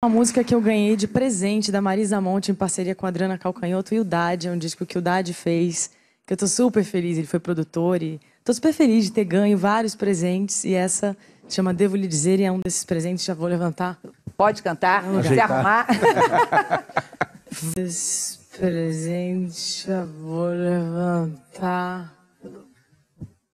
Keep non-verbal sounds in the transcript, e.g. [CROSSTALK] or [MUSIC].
Uma música que eu ganhei de presente da Marisa Monte em parceria com a Adriana Calcanhoto e o Dade, é um disco que o Dade fez, que eu tô super feliz, ele foi produtor e tô super feliz de ter ganho vários presentes e essa chama Devo Lhe Dizer e é um desses presentes, já vou levantar. Pode cantar, Não, se arrumar. [LAUGHS] Esse presente já vou levantar.